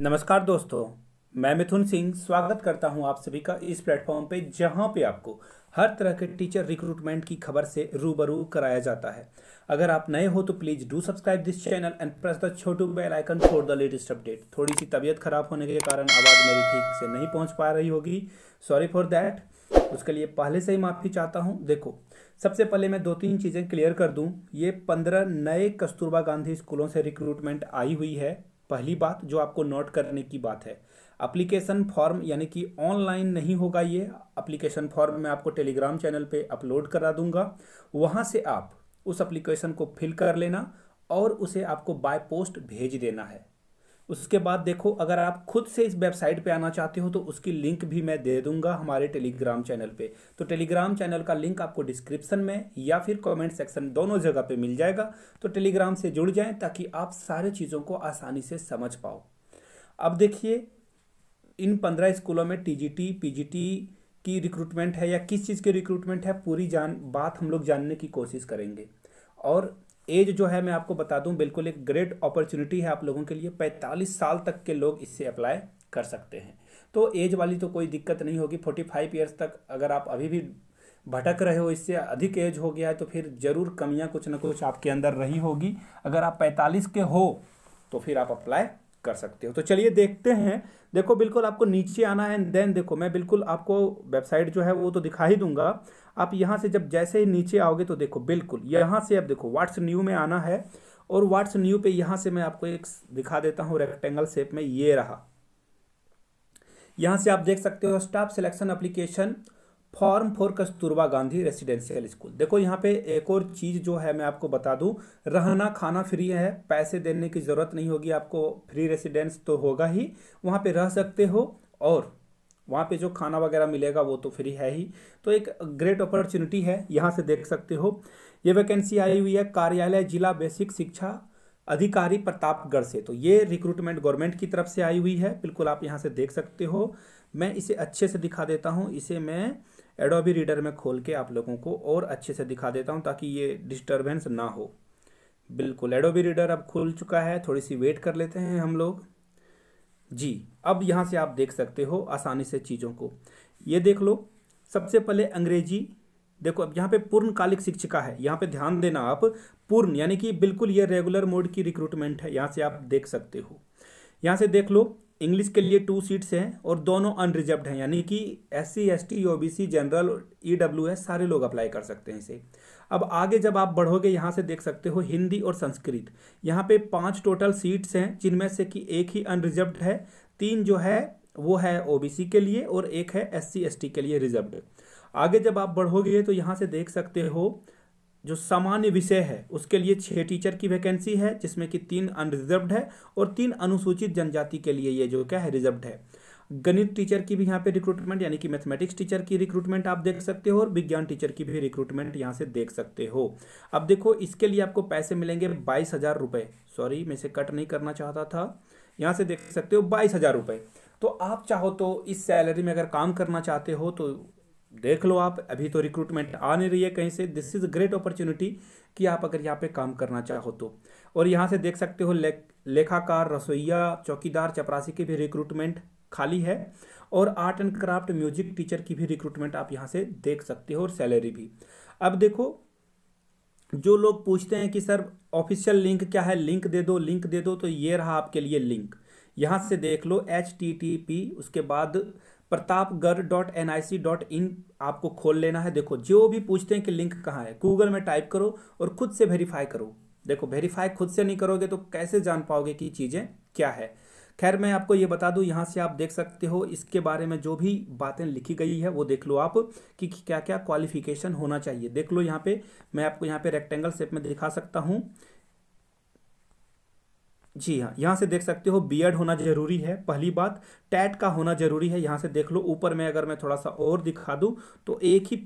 नमस्कार दोस्तों मैं मिथुन सिंह स्वागत करता हूं आप सभी का इस प्लेटफॉर्म पे जहां पे आपको हर तरह के टीचर रिक्रूटमेंट की खबर से रूबरू कराया जाता है अगर आप नए हो तो please do subscribe this channel and press the छोटू bell icon for the latest update थोड़ी सी तबीयत खराब होने के कारण आवाज़ मेरी ठीक से नहीं पहुँच पा रही होगी सॉरी फॉर दैट उसके लिए पहले से ही माफ़ी चाहता हूँ देखो सबसे पहले मैं दो तीन चीज़ें क्लियर कर दूँ ये पंद्रह नए कस्तूरबा गांधी स्कूलों से रिक्रूटमेंट आई हुई है पहली बात जो आपको नोट करने की बात है अप्लीकेशन फॉर्म यानी कि ऑनलाइन नहीं होगा ये अप्लीकेशन फॉर्म मैं आपको टेलीग्राम चैनल पे अपलोड करा दूंगा वहाँ से आप उस एप्लीकेशन को फिल कर लेना और उसे आपको बाय पोस्ट भेज देना है उसके बाद देखो अगर आप खुद से इस वेबसाइट पे आना चाहते हो तो उसकी लिंक भी मैं दे दूंगा हमारे टेलीग्राम चैनल पे तो टेलीग्राम चैनल का लिंक आपको डिस्क्रिप्शन में या फिर कमेंट सेक्शन दोनों जगह पे मिल जाएगा तो टेलीग्राम से जुड़ जाएं ताकि आप सारे चीज़ों को आसानी से समझ पाओ अब देखिए इन पंद्रह स्कूलों में टी जी की रिक्रूटमेंट है या किस चीज़ की रिक्रूटमेंट है पूरी जान बात हम लोग जानने की कोशिश करेंगे और एज जो है मैं आपको बता दूं बिल्कुल एक ग्रेट अपॉर्चुनिटी है आप लोगों के लिए 45 साल तक के लोग इससे अप्लाई कर सकते हैं तो एज वाली तो कोई दिक्कत नहीं होगी 45 ईयर्स तक अगर आप अभी भी भटक रहे हो इससे अधिक एज हो गया है तो फिर ज़रूर कमियां कुछ ना कुछ आपके अंदर रही होगी अगर आप पैंतालीस के हो तो फिर आप अप्लाई कर सकते हो तो चलिए देखते हैं देखो बिल्कुल आपको नीचे आना है देन देखो मैं बिल्कुल आपको वेबसाइट जो है वो तो दिखा ही दूंगा आप यहाँ से जब जैसे ही नीचे आओगे तो देखो बिल्कुल यहाँ से अब देखो व्हाट्स न्यू में आना है और व्हाट्स न्यू पे यहाँ से मैं आपको एक दिखा देता हूँ रेक्टेंगल शेप में ये रहा यहाँ से आप देख सकते हो staff selection application form for Kasturba Gandhi residential school देखो यहाँ पे एक और चीज़ जो है मैं आपको बता दूँ रहना खाना फ्री है पैसे देने की ज़रूरत नहीं होगी आपको फ्री रेसिडेंस तो होगा ही वहाँ पे रह सकते हो और वहाँ पे जो खाना वगैरह मिलेगा वो तो फ्री है ही तो एक ग्रेट अपॉर्चुनिटी है यहाँ से देख सकते हो ये वैकेंसी आई हुई है कार्यालय जिला बेसिक शिक्षा अधिकारी प्रतापगढ़ से तो ये रिक्रूटमेंट गवर्नमेंट की तरफ से आई हुई है बिल्कुल आप यहाँ से देख सकते हो मैं इसे अच्छे से दिखा देता हूँ इसे मैं एडोबी रीडर में खोल के आप लोगों को और अच्छे से दिखा देता हूँ ताकि ये डिस्टर्बेंस ना हो बिल्कुल एडोबी रीडर अब खुल चुका है थोड़ी सी वेट कर लेते हैं हम लोग जी अब यहाँ से आप देख सकते हो आसानी से चीज़ों को ये देख लो सबसे पहले अंग्रेजी देखो अब यहाँ पे पूर्णकालिक शिक्षिका है यहाँ पे ध्यान देना आप पूर्ण यानी कि बिल्कुल ये रेगुलर मोड की रिक्रूटमेंट है यहाँ से आप देख सकते हो यहाँ से देख लो इंग्लिश के लिए टू सीट्स हैं और दोनों अनरिजर्व्ड हैं यानी कि S C S T O B C general E W S सारे लोग अप्लाई कर सकते हैं इसे अब आगे जब आप बढ़ोगे यहाँ से देख सकते हो हिंदी और संस्कृत यहाँ पे पांच टोटल सीट्स हैं जिनमें से कि एक ही अनरिजर्व्ड है तीन जो है वो है ओ बी सी के लिए और एक है एस सी एस टी के लिए रिजर्व्ड आगे जब आप बढ़ोगे तो यहाँ से देख सकते हो जो सामान्य विषय है उसके लिए छः टीचर की वैकेंसी है जिसमें कि तीन अनरिजर्व्ड है और तीन अनुसूचित जनजाति के लिए ये जो क्या है रिजर्व्ड है गणित टीचर की भी यहाँ पे रिक्रूटमेंट यानी कि मैथमेटिक्स टीचर की रिक्रूटमेंट आप देख सकते हो और विज्ञान टीचर की भी रिक्रूटमेंट यहाँ से देख सकते हो अब देखो इसके लिए आपको पैसे मिलेंगे बाईस हज़ार रुपये सॉरी मैं इसे कट नहीं करना चाहता था यहाँ से देख सकते हो बाईस हज़ार रुपये तो आप चाहो तो इस सैलरी में अगर काम करना चाहते हो तो देख लो आप अभी तो रिक्रूटमेंट आ नहीं रही है कहीं से दिस इज़ ग्रेट अपॉर्चुनिटी कि आप अगर यहाँ पे काम करना चाहो तो और यहाँ से देख सकते हो ले, लेखाकार रसोईया चौकीदार चपरासी की भी रिक्रूटमेंट खाली है और art and craft music teacher की भी रिक्रूटमेंट आप यहाँ से देख सकते हो और सैलरी भी अब देखो जो लोग पूछते हैं कि सर ऑफिशियल लिंक क्या है लिंक दे दो लिंक दे दो तो ये रहा आपके लिए लिंक यहाँ से देख लो एच टी टी पी उसके बाद Pratapgarh dot N I C dot in आपको खोल लेना है देखो जो भी पूछते हैं कि लिंक कहाँ है गूगल में टाइप करो और खुद से वेरीफाई करो देखो वेरीफाई खुद से नहीं करोगे तो कैसे जान पाओगे कि चीज़ें क्या है खैर मैं आपको ये बता दूं यहाँ से आप देख सकते हो इसके बारे में जो भी बातें लिखी गई है वो देख लो आप कि क्या क्या क्वालिफिकेशन होना चाहिए देख लो यहाँ पे मैं आपको यहाँ पे रेक्टेंगल शेप में दिखा सकता हूँ जी हाँ यहाँ से देख सकते हो बी होना जरूरी है पहली बात टैट का होना जरूरी है यहाँ से देख लो ऊपर में अगर मैं थोड़ा सा और दिखा दूँ तो एक ही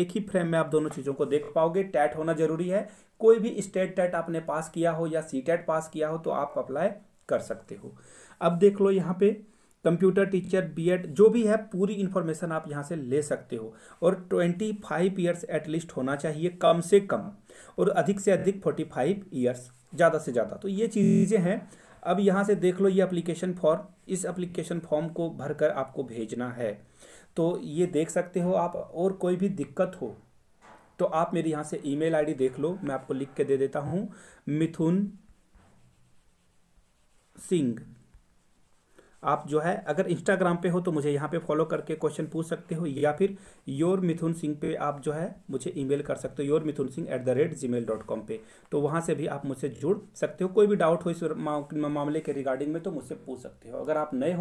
एक ही फ्रेम में आप दोनों चीज़ों को देख पाओगे टैट होना जरूरी है कोई भी स्टेट टैट आपने पास किया हो या सी टैट पास किया हो तो आप अप्लाई कर सकते हो अब देख लो यहाँ पे कंप्यूटर टीचर बी जो भी है पूरी इन्फॉर्मेशन आप यहाँ से ले सकते हो और ट्वेंटी फाइव ईयर्स एटलीस्ट होना चाहिए कम से कम और अधिक से अधिक फोर्टी फाइव ईयर्स ज़्यादा से ज़्यादा तो ये हम्म। चीज़ें हैं अब यहाँ से देख लो ये अप्लीकेशन फॉर्म इस अप्लीकेशन फॉर्म को भरकर आपको भेजना है तो ये देख सकते हो आप और कोई भी दिक्कत हो तो आप मेरी यहाँ से ईमेल आईडी देख लो मैं आपको लिख के दे देता हूँ मिथुन सिंह आप जो है अगर इंस्टाग्राम पे हो तो मुझे यहाँ पे फॉलो करके क्वेश्चन पूछ सकते हो या फिर योर मिथुन सिंह पे आप जो है मुझे ईमेल कर सकते हो your Mithun Singh at the rate Gmail dot com पर तो वहाँ से भी आप मुझसे जुड़ सकते हो कोई भी डाउट हो इस मामले के रिगार्डिंग में तो मुझसे पूछ सकते हो अगर आप नए हो